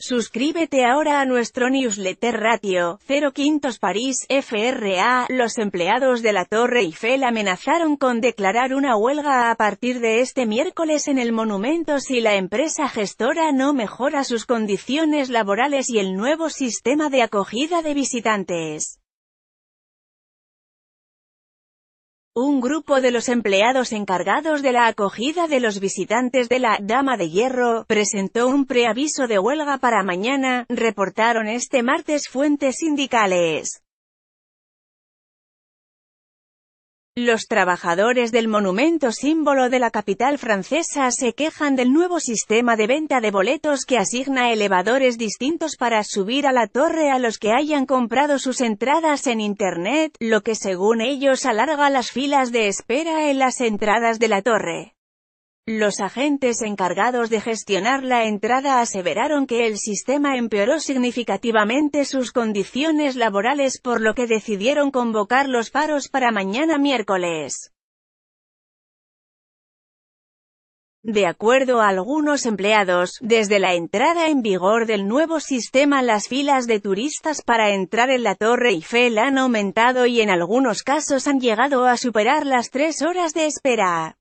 Suscríbete ahora a nuestro newsletter Ratio, 05 Paris París, FRA. Los empleados de la Torre Eiffel amenazaron con declarar una huelga a partir de este miércoles en el monumento si la empresa gestora no mejora sus condiciones laborales y el nuevo sistema de acogida de visitantes. un grupo de los empleados encargados de la acogida de los visitantes de la Dama de Hierro, presentó un preaviso de huelga para mañana, reportaron este martes fuentes sindicales. Los trabajadores del monumento símbolo de la capital francesa se quejan del nuevo sistema de venta de boletos que asigna elevadores distintos para subir a la torre a los que hayan comprado sus entradas en Internet, lo que según ellos alarga las filas de espera en las entradas de la torre. Los agentes encargados de gestionar la entrada aseveraron que el sistema empeoró significativamente sus condiciones laborales por lo que decidieron convocar los paros para mañana miércoles. De acuerdo a algunos empleados, desde la entrada en vigor del nuevo sistema las filas de turistas para entrar en la Torre Eiffel han aumentado y en algunos casos han llegado a superar las tres horas de espera.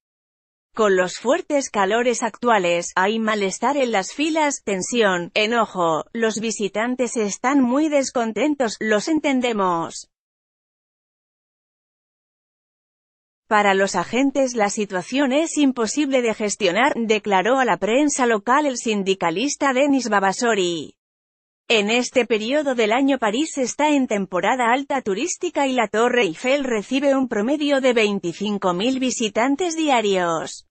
Con los fuertes calores actuales, hay malestar en las filas, tensión, enojo, los visitantes están muy descontentos, los entendemos. Para los agentes la situación es imposible de gestionar, declaró a la prensa local el sindicalista Denis Babasori. En este periodo del año París está en temporada alta turística y la Torre Eiffel recibe un promedio de 25.000 visitantes diarios.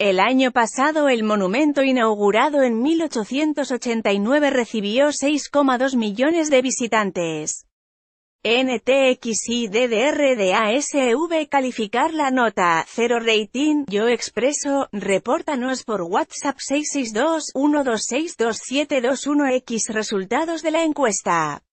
El año pasado el monumento inaugurado en 1889 recibió 6,2 millones de visitantes. NTXI calificar la nota, 0 rating, yo expreso, repórtanos por WhatsApp 662-1262721X resultados de la encuesta.